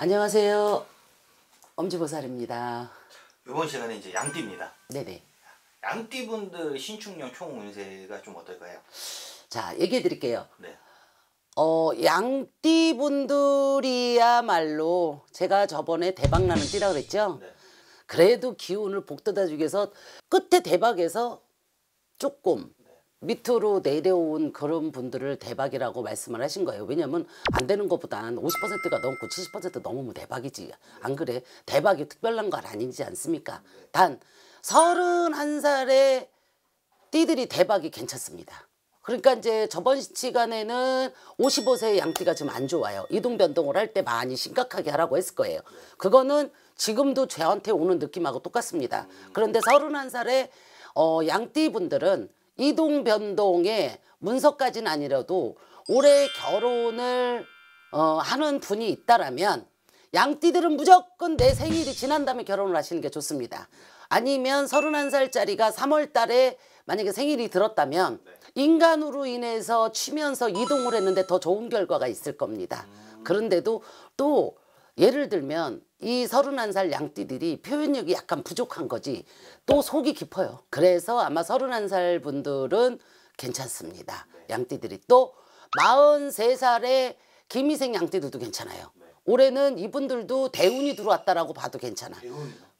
안녕하세요. 엄지보살입니다. 이번 시간에 이제 양띠입니다. 네네. 양띠분들 신축년 총운세가 좀 어떨까요? 자, 얘기해 드릴게요. 네. 어, 양띠분들이야말로 제가 저번에 대박나는 띠라 그랬죠? 네. 그래도 기운을 복돋아주기 위해서 끝에 대박에서 조금 밑으로 내려온 그런 분들을 대박이라고 말씀을 하신 거예요. 왜냐면 안 되는 것보단 50%가 넘고 70% 넘으면 대박이지. 안 그래? 대박이 특별한 건 아니지 않습니까? 단3 1살의 띠들이 대박이 괜찮습니다. 그러니까 이제 저번 시간에는 55세 의 양띠가 지금 안 좋아요. 이동 변동을 할 때 많이 심각하게 하라고 했을 거예요. 그거는 지금도 죄한테 오는 느낌하고 똑같습니다. 그런데 3 1살의 어, 양띠분들은 이동 변동의 문서까지는 아니라도 올해 결혼을 어, 하는 분이 있다라면 양띠들은 무조건 내 생일이 지난 다음에 결혼을 하시는 게 좋습니다. 아니면 3 1 살짜리가 3월 달에 만약에 생일이 들었다면 네. 인간으로 인해서 치면서 이동을 했는데 더 좋은 결과가 있을 겁니다. 음. 그런데도 또 예를 들면 이 서른한 살 양띠들이 표현력이 약간 부족한 거지 또 속이 깊어요. 그래서 아마 서른한 살 분들은 괜찮습니다. 네. 양띠들이 또 마흔세 살의 김희생 양띠들도 괜찮아요. 네. 올해는 이분들도 대운이 들어왔다라고 봐도 괜찮아.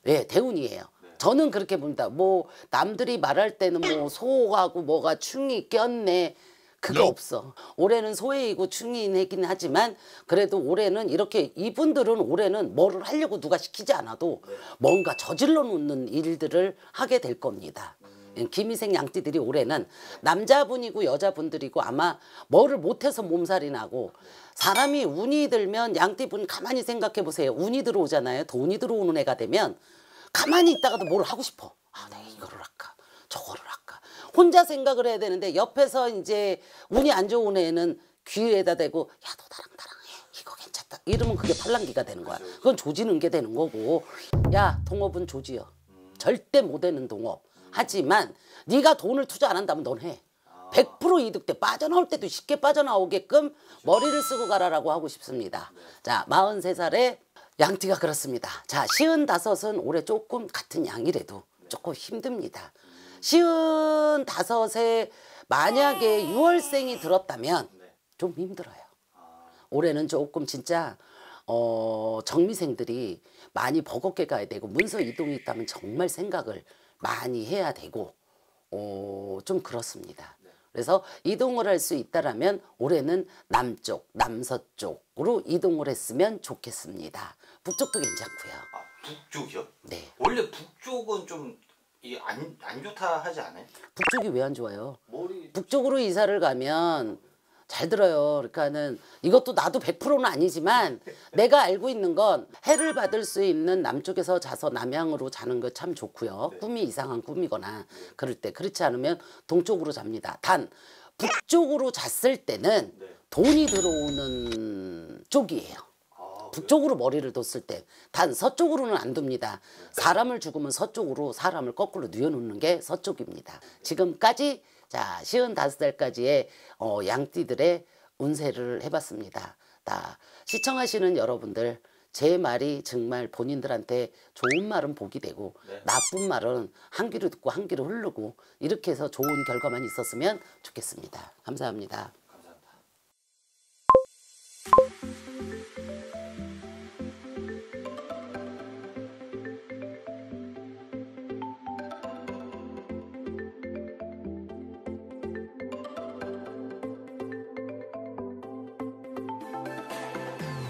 예, 네, 대운이에요. 저는 그렇게 봅니다. 뭐 남들이 말할 때는 뭐 소하고 뭐가 충이 꼈네. 그게 예. 네. 없어. 올해는 소외이고 중인이긴 하지만 그래도 올해는 이렇게 이분들은 올해는 뭐를 하려고 누가 시키지 않아도 뭔가 저질러 놓는 일들을 하게 될 겁니다. 예, 김희생 양띠들이 올해는 남자분이고 여자분들이고 아마 뭐를 못해서 몸살이 나고 사람이 운이 들면 양띠분 가만히 생각해 보세요. 운이 들어오잖아요. 돈이 들어오는 애가 되면 가만히 있다가도 뭘 하고 싶어. 아, 나 네, 이거를 할까? 혼자 생각을 해야 되는데 옆에서 이제 운이 안 좋은 애는 귀에다 대고 야너 나랑 나랑 해 이거 괜찮다 이러면 그게 팔랑귀가 되는 거야 그건 조지는 게 되는 거고 야 동업은 조지여 절대 못 되는 동업 하지만 네가 돈을 투자 안 한다면 넌해 100% 아. 이득 때 빠져나올 때도 쉽게 빠져나오게끔 머리를 쓰고 가라라고 하고 싶습니다. 네. 자, 43살에 양띠가 그렇습니다. 자, 시은 다섯은 올해 조금 같은 양이래도 네. 조금 힘듭니다. 쉬운 다섯에 만약에 6월생이 들었다면 네. 좀 힘들어요. 아. 올해는 조금 진짜 어, 정미생들이 많이 버겁게 가야 되고 문서 이동이 있다면 정말 생각을 많이 해야 되고 어, 좀 그렇습니다. 네. 그래서 이동을 할 수 있다라면 올해는 남쪽, 남서쪽으로 이동을 했으면 좋겠습니다. 북쪽도 괜찮고요. 아, 북쪽이요? 네. 원래 북쪽은 좀 이안안 안 좋다 하지 않아요? 북쪽이 왜 안 좋아요? 머리... 북쪽으로 이사를 가면 잘 들어요. 그러니까는 이것도 나도 100%는 아니지만 내가 알고 있는 건 해를 받을 수 있는 남쪽에서 자서 남향으로 자는 거참 좋고요. 네. 꿈이 이상한 꿈이거나 그럴 때 그렇지 않으면 동쪽으로 잡니다. 단 북쪽으로 잤을 때는 네. 돈이 들어오는 쪽이에요. 북쪽으로 머리를 뒀을 때 단 서쪽으로는 안 둡니다. 사람을 죽으면 서쪽으로 사람을 거꾸로 뉘어놓는 게 서쪽입니다. 지금까지 자 시은 다섯 살까지의 어, 양띠들의 운세를 해봤습니다. 다 시청하시는 여러분들 제 말이 정말 본인들한테 좋은 말은 복이 되고 네. 나쁜 말은 한 귀로 듣고 한 귀로 흐르고 이렇게 해서 좋은 결과만 있었으면 좋겠습니다. 감사합니다.